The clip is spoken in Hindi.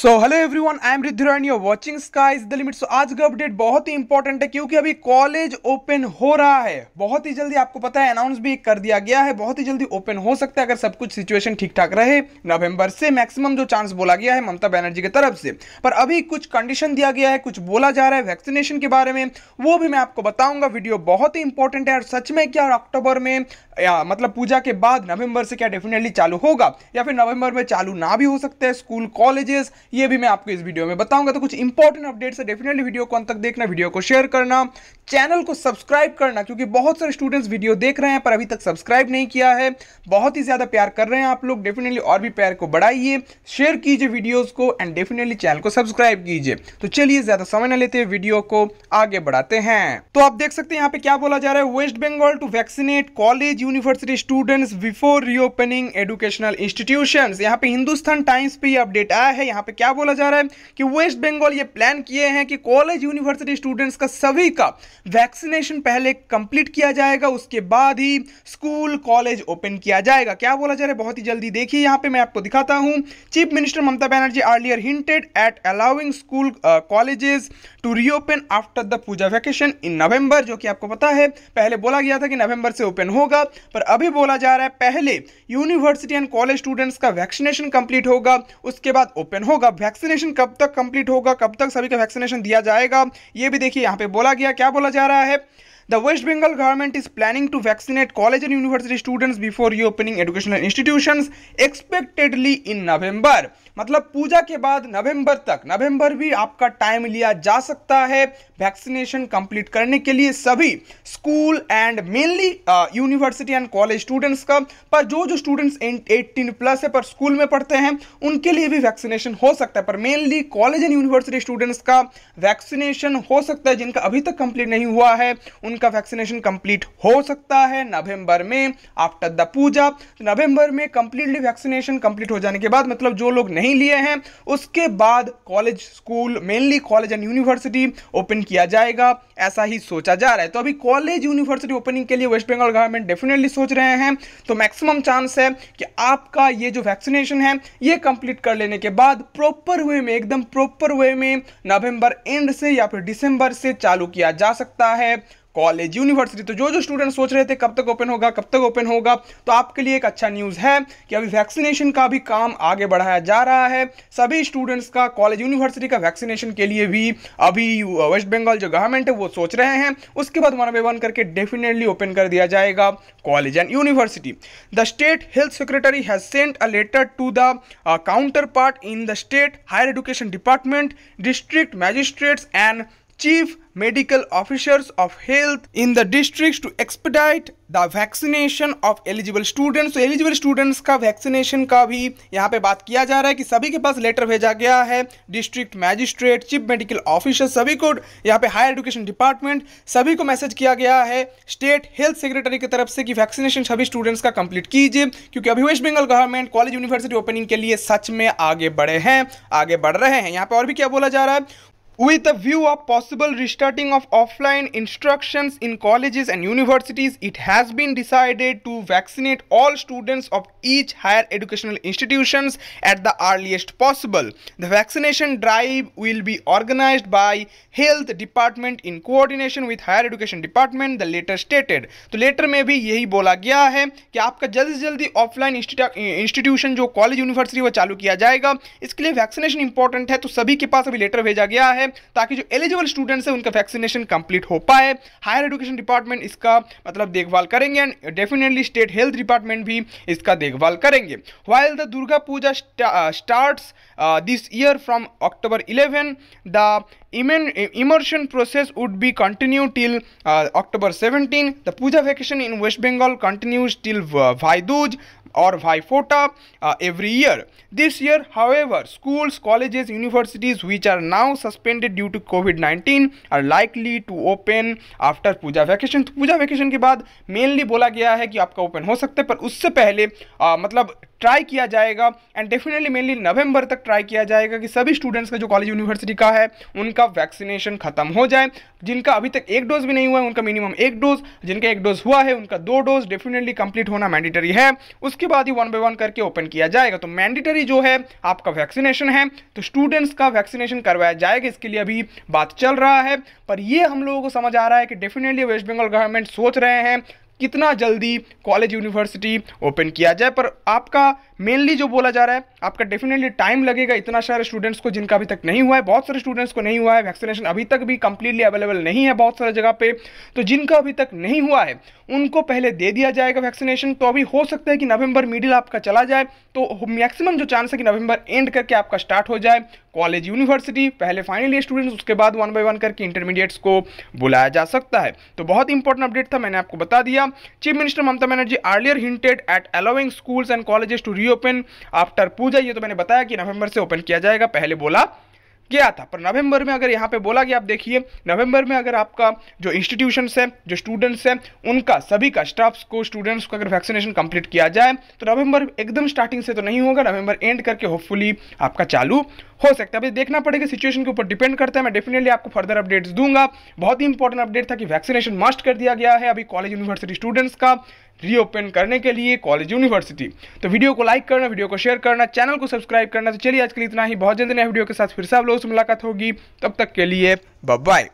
So hello everyone I am रिद्धुरान you watching sky is the limit so आज का अपडेट बहुत ही इंपॉर्टेंट है क्योंकि अभी कॉलेज ओपन हो रहा है बहुत ही जल्दी आपको पता है अनाउंस भी कर दिया गया है बहुत ही जल्दी ओपन हो सकता है अगर सब कुछ सिचुएशन ठीक ठाक रहे नवंबर से मैक्सिमम जो चांस बोला गया है ममता बनर्जी की तरफ से पर अभी कुछ कंडीशन दिया गया है कुछ बोला जा रहा है वैक्सीनेशन के बारे में वो भी मैं आपको बताऊंगा वीडियो बहुत ही इंपॉर्टेंट है और सच में क्या अक्टूबर में या मतलब पूजा के बाद नवंबर से क्या डेफिनेटली चालू होगा या फिर नवंबर में चालू ना भी हो सकते है स्कूल कॉलेजेस ये भी मैं आपको इस वीडियो में बताऊंगा तो कुछ इंपॉर्टेंट अपडेट्स है डेफिनेटली वीडियो को अंत तक देखना वीडियो को शेयर करना चैनल को सब्सक्राइब करना क्योंकि बहुत सारे स्टूडेंट्स वीडियो देख रहे हैं पर अभी तक सब्सक्राइब नहीं किया है बहुत ही ज़्यादा प्यार कर रहे हैं आप लोग डेफिनेटली और भी प्यार को बढ़ाइए शेयर कीजिए वीडियोज़ को एंड डेफिनेटली चैनल को सब्सक्राइब कीजिए तो चलिए ज़्यादा समय न लेते हैं वीडियो को आगे बढ़ाते हैं तो आप देख सकते हैं यहाँ पे क्या बोला जा रहा है West Bengal to vaccinate college university students before reopening educational institution यहाँ पे हिंदुस्तान टाइम्स पे अपडेट आया है यहाँ पे क्या बोला जा रहा है कि वेस्ट बंगाल ये प्लान किए हैं कि कॉलेज यूनिवर्सिटी स्टूडेंट्स का सभी का वैक्सीनेशन पहले कंप्लीट किया जाएगा उसके बाद ही स्कूल कॉलेज ओपन किया जाएगा क्या बोला जा रहा है बहुत ही जल्दी देखिए यहाँ पे मैं आपको दिखाता हूँ chief minister Mamata Banerjee earlier hinted at allowing school colleges to reopen after the Puja vacation in November जो कि आपको पता है पहले बोला गया था कि नवंबर से ओपन होगा पर अभी बोला जा रहा है पहले यूनिवर्सिटी एंड कॉलेज स्टूडेंट्स का वैक्सीनेशन कंप्लीट होगा उसके बाद ओपन होगा वैक्सीनेशन कब तक कंप्लीट होगा कब तक सभी का वैक्सीनेशन दिया जाएगा ये भी देखिए यहाँ पे बोला गया क्या बोला जा रहा है The West Bengal government is planning to vaccinate college and university students before reopening educational institutions expectedly in November. मतलब पूजा के बाद नवंबर तक नवंबर भी आपका टाइम लिया जा सकता है वैक्सीनेशन कंप्लीट करने के लिए सभी school and mainly university and college students का पर जो जो स्टूडेंट्स 18 प्लस है पर स्कूल में पढ़ते हैं उनके लिए भी वैक्सीनेशन हो सकता है पर mainly college and university students का वैक्सीनेशन हो सकता है जिनका अभी तक कंप्लीट नहीं हुआ है उन उनका वैक्सीनेशन कंप्लीट हो सकता है नवंबर में आफ्टर द पूजा नवंबर में कंप्लीटली वैक्सीनेशन कंप्लीट हो जाने के बाद मतलब जो लोग नहीं लिए हैं उसके बाद college school mainly college and university open किया जाएगा ऐसा ही सोचा जा रहा है तो अभी कॉलेज यूनिवर्सिटी ओपनिंग के लिए वेस्ट बंगाल गवर्नमेंट डेफिनेटली सोच रहे हैं तो मैक्सिमम चांस है कि आपका ये जो वैक्सीनेशन है ये कंप्लीट कर लेने के बाद प्रॉपर वे में एकदम प्रॉपर वे में नवंबर एंड से या फिर दिसंबर से चालू किया जा सकता है कॉलेज यूनिवर्सिटी तो जो जो स्टूडेंट सोच रहे थे कब तक ओपन होगा कब तक ओपन होगा तो आपके लिए एक अच्छा न्यूज़ है कि अभी वैक्सीनेशन का भी काम आगे बढ़ाया जा रहा है सभी स्टूडेंट्स का कॉलेज यूनिवर्सिटी का वैक्सीनेशन के लिए भी अभी वेस्ट बंगाल जो गवर्नमेंट है वो सोच रहे हैं उसके बाद वन वन करके डेफिनेटली ओपन कर दिया जाएगा college and university the state health secretary has sent a letter to the counterpart in the state higher education department district magistrates and chief medical officers of health in the districts to expedite the vaccination of eligible students eligible students का वैक्सीनेशन का भी यहाँ पे बात किया जा रहा है कि सभी के पास लेटर भेजा गया है district magistrate chief medical officer सभी को यहाँ पे हायर एजुकेशन डिपार्टमेंट सभी को मैसेज किया गया है स्टेट हेल्थ सेक्रेटरी की तरफ से कि वैक्सीनेशन सभी स्टूडेंट्स का कंप्लीट कीजिए क्योंकि अभी West Bengal government college university opening के लिए सच में आगे बढ़े हैं आगे बढ़ रहे हैं यहाँ पे और भी क्या बोला जा रहा है With a view of possible restarting of offline instructions in colleges and universities, it has been decided to vaccinate all students of each higher educational institutions at the earliest possible. The vaccination drive will be organized by Health Department in coordination with Higher Education Department, the letter stated. तो लेटर में भी यही बोला गया है कि आपका जल्द से जल्दी ऑफलाइन इंस्टीट्यूशन जो कॉलेज यूनिवर्सिटी वो चालू किया जाएगा इसके लिए वैक्सीनेशन इंपॉर्टेंट है तो सभी के पास अभी लेटर भेजा गया है ताकि जो एलिजिबल स्टूडेंट्स हैं उनका वैक्सीनेशन कंप्लीट हो पाए हायर एजुकेशन डिपार्टमेंट इसका मतलब देखभाल करेंगे and definitely state health department भी इसका देखभाल करेंगे while the Durga Puja start this year from October eleven the इमेन immersion process would be continue till October seventeen the Puja vacation in West Bengal continues till Bhai Dooj or VIFOTA uh, every year. This year, however, schools, colleges, universities which are now suspended due to COVID-19 are likely to open after Puja vacation. Puja vacation के बाद mainly बोला गया है कि आपका open हो सकता है पर उससे पहले uh, मतलब ट्राई किया जाएगा एंड डेफिनेटली मेनली नवंबर तक ट्राई किया जाएगा कि सभी स्टूडेंट्स का जो कॉलेज यूनिवर्सिटी का है उनका वैक्सीनेशन खत्म हो जाए जिनका अभी तक एक डोज भी नहीं हुआ है उनका मिनिमम एक डोज जिनका एक डोज हुआ है उनका दो डोज डेफिनेटली कंप्लीट होना मैंडेटरी है उसके बाद ही वन बाय वन करके ओपन किया जाएगा तो मैंडेटरी जो है आपका वैक्सीनेशन है तो स्टूडेंट्स का वैक्सीनेशन करवाया जाएगा इसके लिए अभी बात चल रहा है पर यह हम लोगों को समझ आ रहा है कि डेफिनेटली वेस्ट बंगाल गवर्नमेंट सोच रहे हैं कितना जल्दी कॉलेज यूनिवर्सिटी ओपन किया जाए पर आपका मेनली जो बोला जा रहा है आपका डेफिनेटली टाइम लगेगा इतना सारे स्टूडेंट्स को जिनका अभी तक नहीं हुआ है बहुत सारे स्टूडेंट्स को नहीं हुआ है वैक्सीनेशन अभी तक भी कंप्लीटली अवेलेबल नहीं है बहुत सारे जगह पे तो जिनका अभी तक नहीं हुआ है उनको पहले दे दिया जाएगा वैक्सीनेशन तो अभी हो सकता है कि नवंबर मिडिल आपका चला जाए तो मैक्सिमम जो चांस है कि नवंबर एंड करके आपका स्टार्ट हो जाए कॉलेज यूनिवर्सिटी पहले फाइनल ईयर स्टूडेंट्स उसके बाद वन बाय वन करके इंटरमीडिएट्स को बुलाया जा सकता है तो बहुत इंपॉर्टेंट अपडेट था मैंने आपको बता दिया chief minister Mamata Banerjee earlier hinted at allowing schools and colleges to reopen after Puja ये तो मैंने बताया कि नवंबर से ओपन किया जाएगा पहले बोला गया था पर नवंबर में अगर यहाँ पे बोला गया आप देखिए नवंबर में अगर आपका जो इंस्टीट्यूशन है जो स्टूडेंट्स हैं उनका सभी का स्टाफ को स्टूडेंट्स को अगर वैक्सीनेशन कंप्लीट किया जाए तो नवंबर एकदम स्टार्टिंग से तो नहीं होगा नवंबर एंड करके होपफुली आपका चालू हो सकता है अभी देखना पड़ेगा सिचुएशन के ऊपर डिपेंड करता है मैं डेफिनेटली आपको फर्दर अपडेट्स दूंगा बहुत ही इंपॉर्टेंट अपडेट था कि वैक्सीनेशन मस्ट कर दिया गया है अभी कॉलेज यूनिवर्सिटी स्टूडेंट्स का रीओपन करने के लिए कॉलेज यूनिवर्सिटी तो वीडियो को लाइक करना वीडियो को शेयर करना चैनल को सब्सक्राइब करना तो चलिए आज के लिए इतना ही बहुत जल्द नए वीडियो के साथ फिर से आप लोगों से मुलाकात होगी तब तक के लिए बाय